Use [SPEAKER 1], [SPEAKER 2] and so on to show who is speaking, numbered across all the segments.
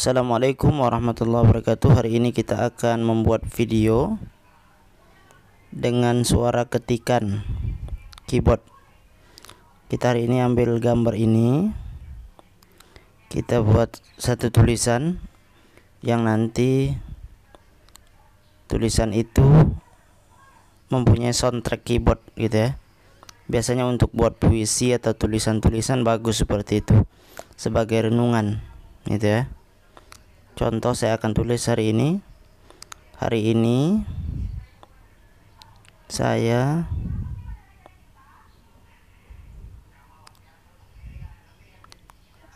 [SPEAKER 1] Assalamualaikum warahmatullahi wabarakatuh Hari ini kita akan membuat video Dengan suara ketikan Keyboard Kita hari ini ambil gambar ini Kita buat satu tulisan Yang nanti Tulisan itu Mempunyai soundtrack keyboard gitu ya biasanya untuk buat puisi atau tulisan-tulisan bagus seperti itu sebagai renungan gitu ya contoh saya akan tulis hari ini hari ini saya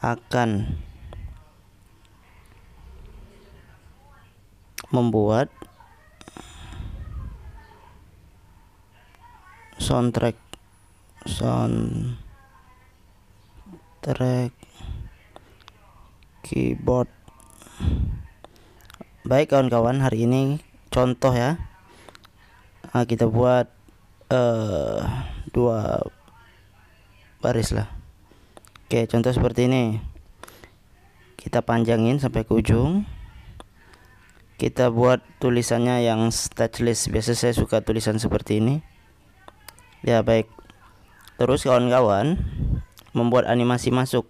[SPEAKER 1] akan membuat soundtrack soundtrack keyboard baik kawan-kawan hari ini contoh ya nah, kita buat uh, dua baris lah oke contoh seperti ini kita panjangin sampai ke ujung kita buat tulisannya yang stateless biasa saya suka tulisan seperti ini ya baik terus kawan-kawan membuat animasi masuk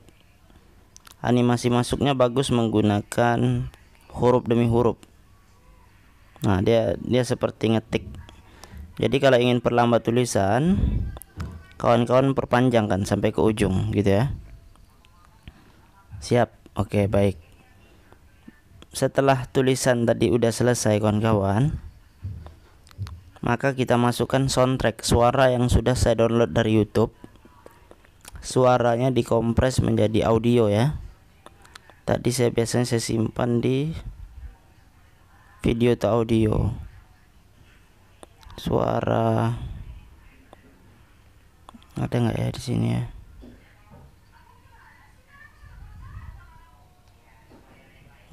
[SPEAKER 1] animasi masuknya bagus menggunakan huruf demi huruf nah dia dia seperti ngetik jadi kalau ingin perlambat tulisan kawan-kawan perpanjangkan sampai ke ujung gitu ya siap oke okay, baik setelah tulisan tadi udah selesai kawan-kawan maka kita masukkan soundtrack suara yang sudah saya download dari YouTube suaranya dikompres menjadi audio ya tadi saya biasanya saya simpan di video atau audio suara ada nggak ya di sini ya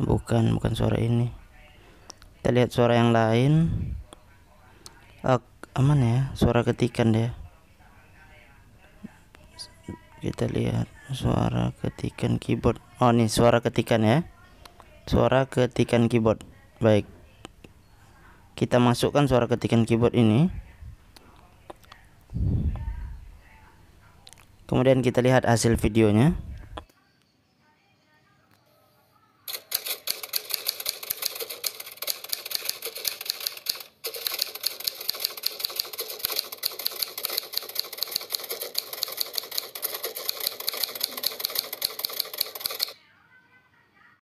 [SPEAKER 1] bukan bukan suara ini kita lihat suara yang lain uh, aman ya suara ketikan deh kita lihat suara ketikan keyboard oh nih suara ketikan ya suara ketikan keyboard baik kita masukkan suara ketikan keyboard ini kemudian kita lihat hasil videonya